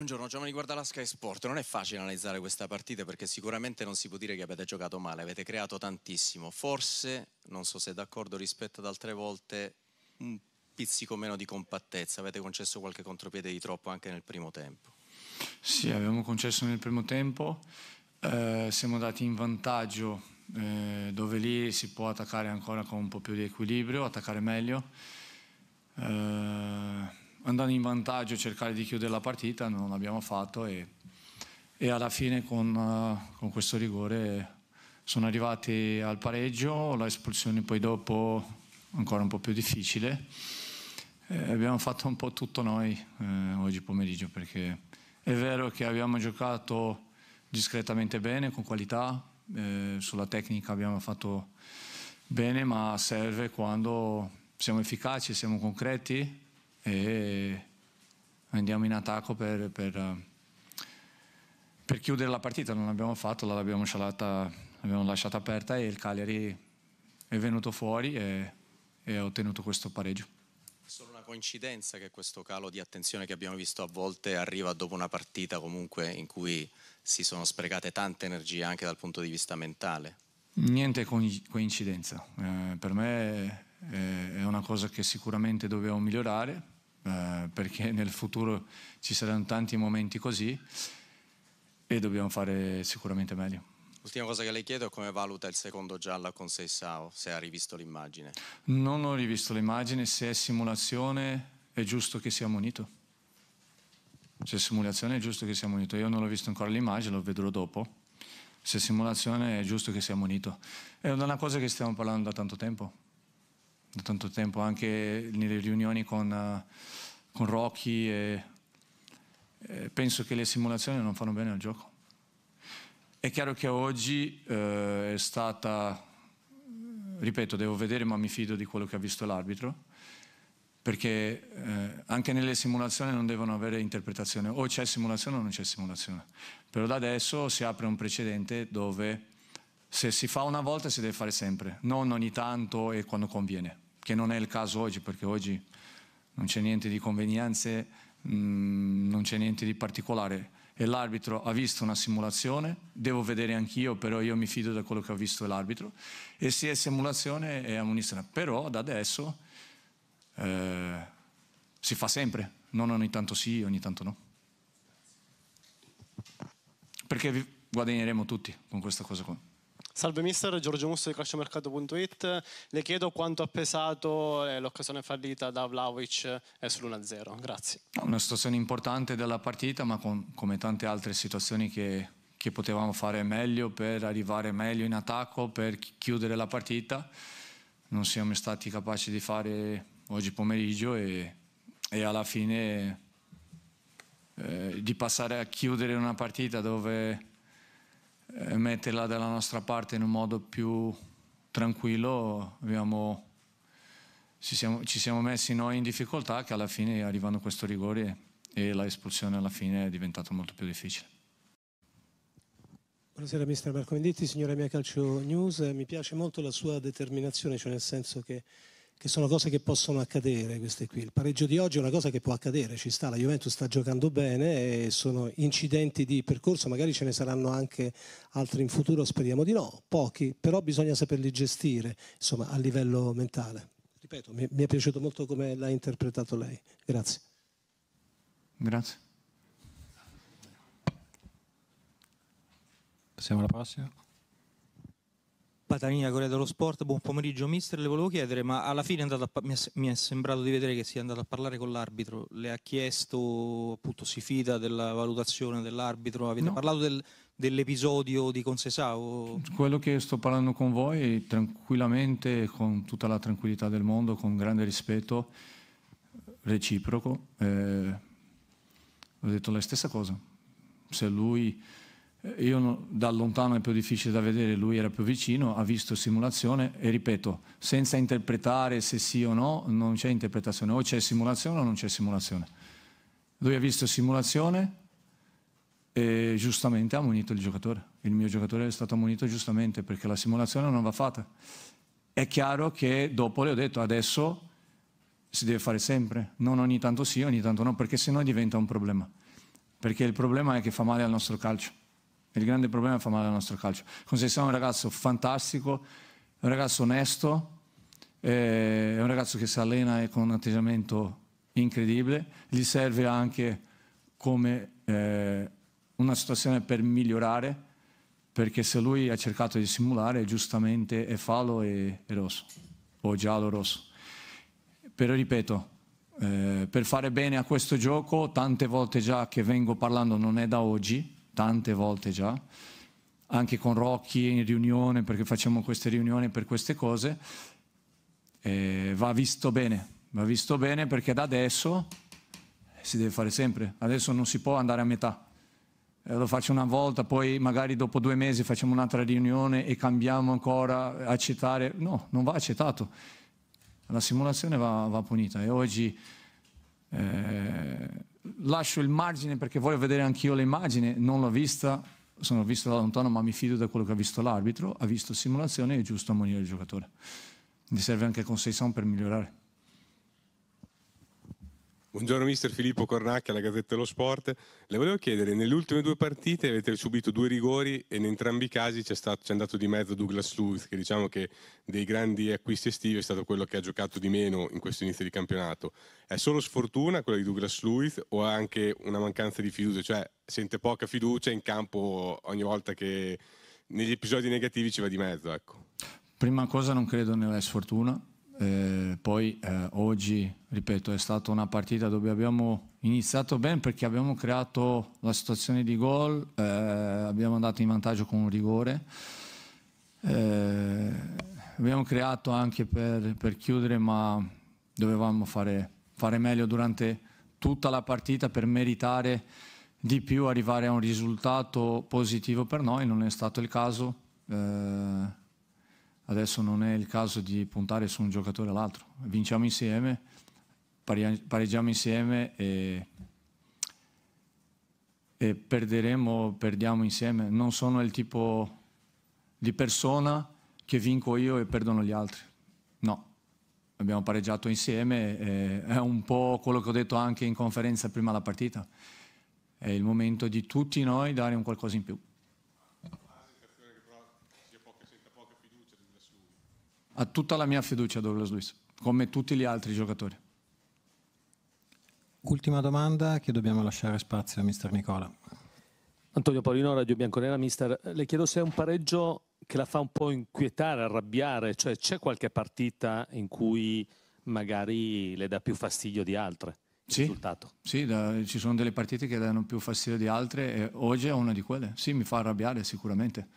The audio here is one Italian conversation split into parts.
Buongiorno, ciò mi riguarda la Sky Sport. Non è facile analizzare questa partita perché sicuramente non si può dire che avete giocato male, avete creato tantissimo. Forse, non so se è d'accordo rispetto ad altre volte, un pizzico meno di compattezza, avete concesso qualche contropiede di troppo anche nel primo tempo. Sì, abbiamo concesso nel primo tempo, eh, siamo andati in vantaggio eh, dove lì si può attaccare ancora con un po' più di equilibrio, attaccare meglio. Eh, andando in vantaggio cercare di chiudere la partita, non l'abbiamo fatto e, e alla fine con, eh, con, questo rigore sono arrivati al pareggio, la espulsione poi dopo ancora un po' più difficile. Eh, abbiamo fatto un po' tutto noi eh, oggi pomeriggio perché è vero che abbiamo giocato discretamente bene, con qualità, eh, sulla tecnica abbiamo fatto bene, ma serve quando siamo efficaci, siamo concreti e andiamo in attacco per, per, per chiudere la partita. Non l'abbiamo fatto, l'abbiamo lasciata, lasciata, aperta e il Cagliari è venuto fuori e, e ha ottenuto questo pareggio È solo una coincidenza che questo calo di attenzione che abbiamo visto a volte arriva dopo una partita comunque in cui si sono sprecate tante energie anche dal punto di vista mentale? Niente coincidenza, eh, per me è una cosa che sicuramente dovevo migliorare, eh, perché nel futuro ci saranno tanti momenti così e dobbiamo fare sicuramente meglio. L'ultima cosa che le chiedo è come valuta il secondo giallo con Seisao, se ha rivisto l'immagine. Non ho rivisto l'immagine, se è simulazione è giusto che sia munito. Se è simulazione è giusto che sia munito. Io non l'ho visto ancora l'immagine, lo vedrò dopo. Se è simulazione è giusto che sia munito. È una cosa che stiamo parlando da tanto tempo da tanto tempo anche nelle riunioni con, eh, con Rocky e, e penso che le simulazioni non fanno bene al gioco. È chiaro che oggi eh, è stata, ripeto, devo vedere ma mi fido di quello che ha visto l'arbitro, perché eh, anche nelle simulazioni non devono avere interpretazione, o c'è simulazione o non c'è simulazione. Però da adesso si apre un precedente dove se si fa una volta si deve fare sempre, non ogni tanto e quando conviene che non è il caso oggi perché oggi non c'è niente di convenienze, mh, mm, non c'è niente di particolare e l'arbitro ha visto una simulazione, devo vedere anch'io, però io mi fido da quello che ha visto l'arbitro, e se è simulazione è ammunizione. Però da adesso eh, si fa sempre, non ogni tanto sì, ogni tanto no. Perché vi guadagneremo tutti con questa cosa qua. Salve mister, Giorgio Musso di calciomercato.it. Le chiedo quanto ha pesato eh, l'occasione fallita da Vlaovic eh, sull'1-0. Grazie. Una situazione importante della partita, ma con, come tante altre situazioni che, che potevamo fare meglio per arrivare meglio in attacco, per chiudere la partita. Non siamo stati capaci di fare oggi pomeriggio e, e alla fine eh, di passare a chiudere una partita dove eh, metterla dalla nostra parte in un modo più tranquillo, abbiamo, ci, siamo, ci, siamo, messi noi in difficoltà che alla fine arrivano questo rigore e la espulsione alla fine è diventata molto più difficile. Buonasera mister Marco Venditti, signora mia Calcio News, mi piace molto la sua determinazione, cioè nel senso che che sono cose che possono accadere queste qui. Il pareggio di oggi è una cosa che può accadere, ci sta, la Juventus sta giocando bene e sono incidenti di percorso, magari ce ne saranno anche altri in futuro, speriamo di no, pochi, però bisogna saperli gestire, insomma, a livello mentale. Ripeto, mi, mi è piaciuto molto come l'ha interpretato lei. Grazie. Grazie. Passiamo alla prossima. Patanina, Corea dello Sport, buon pomeriggio mister, le volevo chiedere, ma alla fine a, mi, è, mi, è, sembrato di vedere che sia andato a parlare con l'arbitro, le ha chiesto, appunto si fida della valutazione dell'arbitro, avete no. parlato del, dell'episodio di Consesao? Quello che sto parlando con voi tranquillamente, con tutta la tranquillità del mondo, con grande rispetto reciproco, eh, ho detto la stessa cosa, se lui eh, io da lontano è più difficile da vedere, lui era più vicino, ha visto simulazione e ripeto, senza interpretare se sì o no, non c'è interpretazione, o c'è simulazione o non c'è simulazione. Lui ha visto simulazione e giustamente ha munito il giocatore, il mio giocatore è stato munito giustamente perché la simulazione non va fatta. È chiaro che dopo le ho detto adesso si deve fare sempre, non ogni tanto sì, ogni tanto no, perché sennò diventa un problema. Perché il problema è che fa male al nostro calcio. Il grande problema fa male al nostro calcio. è un ragazzo fantastico, un ragazzo onesto, eh, è un ragazzo che si allena e con un atteggiamento incredibile. Gli serve anche come eh, una situazione per migliorare, perché se lui ha cercato di simulare, giustamente è fallo e, e rosso, o giallo rosso. Però ripeto, eh, per fare bene a questo gioco, tante volte già che vengo parlando non è da oggi, tante volte già, anche con Rocky in riunione, perché facciamo queste riunioni per queste cose, e va visto bene, va visto bene perché da adesso si deve fare sempre, adesso non si può andare a metà. Eh, lo faccio una volta, poi magari dopo due mesi facciamo un'altra riunione e cambiamo ancora, accettare. No, non va accettato. La simulazione va, va punita e oggi eh, lascio il margine perché voglio vedere anch'io l'immagine, non l'ho vista, sono visto da lontano, ma mi fido da quello che ha visto l'arbitro, ha visto simulazione e è giusto ammonire il giocatore. Mi serve anche Conceição per migliorare. Buongiorno mister Filippo Cornacchia, la Gazzetta dello Sport. Le volevo chiedere, nelle ultime due partite avete subito due rigori e in entrambi i casi c'è, andato di mezzo Douglas Luz, che diciamo che dei grandi acquisti estivi è stato quello che ha giocato di meno in questo inizio di campionato. È solo sfortuna quella di Douglas Luz o ha anche una mancanza di fiducia? Cioè sente poca fiducia in campo ogni volta che negli episodi negativi ci va di mezzo, ecco. Prima cosa non credo nella sfortuna, eh, poi eh, oggi, ripeto, è stata una partita dove abbiamo iniziato bene perché abbiamo creato la situazione di gol, eh, abbiamo andato in vantaggio con un rigore, eh, abbiamo creato anche per, per chiudere ma dovevamo fare, fare meglio durante tutta la partita per meritare di più, arrivare a un risultato positivo per noi, non è stato il caso. Eh, adesso non è il caso di puntare su un giocatore o l'altro. Vinciamo insieme, pareggiamo insieme e, e perderemo, perdiamo insieme. Non sono il tipo di persona che vinco io e perdono gli altri. No, abbiamo pareggiato insieme, è un po' quello che ho detto anche in conferenza prima della partita. È il momento di tutti noi dare un qualcosa in più. Ha tutta la mia fiducia Douglas Luis, come tutti gli altri giocatori. Ultima domanda che dobbiamo lasciare spazio a mister Nicola. Antonio Paolino, Radio Bianconera, mister, le chiedo se è un pareggio che la fa un po' inquietare, arrabbiare, cioè c'è qualche partita in cui magari le dà più fastidio di altre? Sì, sì da, ci sono delle partite che danno più fastidio di altre e oggi è una di quelle. Sì, mi fa arrabbiare sicuramente.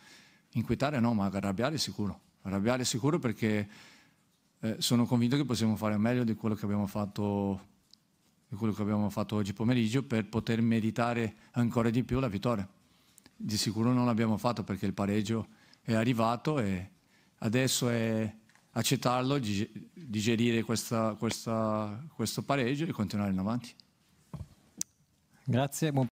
Inquietare no, ma arrabbiare sicuro arrabbiare sicuro perché eh, sono convinto che possiamo fare meglio di quello che abbiamo fatto di quello che abbiamo fatto oggi pomeriggio per poter meritare ancora di più la vittoria. Di sicuro non l'abbiamo fatto perché il pareggio è arrivato e adesso è accettarlo, digerire questa, questa, questo pareggio e continuare in avanti. Grazie.